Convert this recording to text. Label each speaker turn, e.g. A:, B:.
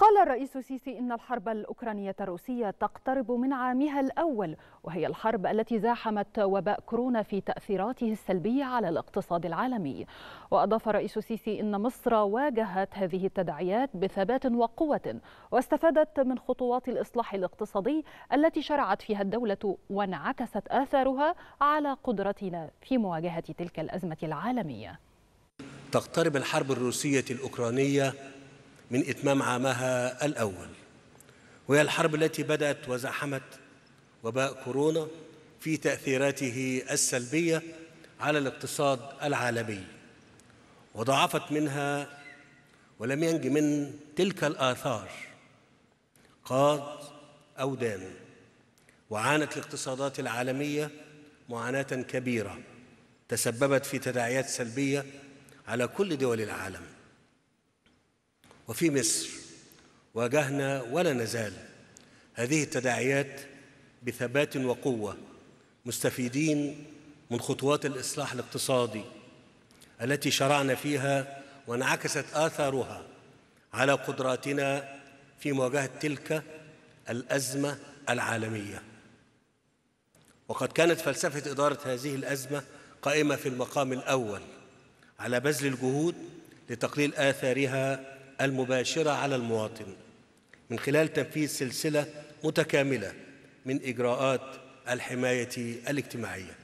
A: قال الرئيس السيسي إن الحرب الأوكرانية الروسية تقترب من عامها الأول وهي الحرب التي زاحمت وباء كورونا في تأثيراته السلبية على الاقتصاد العالمي وأضاف الرئيس السيسي إن مصر واجهت هذه التداعيات بثبات وقوة واستفادت من خطوات الإصلاح الاقتصادي التي شرعت فيها الدولة وانعكست آثارها على قدرتنا في مواجهة تلك الأزمة العالمية
B: تقترب الحرب الروسية الأوكرانية من إتمام عامها الأول وهي الحرب التي بدأت وزحمت وباء كورونا في تأثيراته السلبية على الاقتصاد العالمي وضعفت منها ولم ينج من تلك الآثار قاد أو دان وعانت الاقتصادات العالمية معاناة كبيرة تسببت في تداعيات سلبية على كل دول العالم وفي مصر واجهنا ولا نزال هذه التداعيات بثبات وقوه مستفيدين من خطوات الاصلاح الاقتصادي التي شرعنا فيها وانعكست اثارها على قدراتنا في مواجهه تلك الازمه العالميه وقد كانت فلسفه اداره هذه الازمه قائمه في المقام الاول على بذل الجهود لتقليل اثارها المباشرة على المواطن من خلال تنفيذ سلسلة متكاملة من إجراءات الحماية الاجتماعية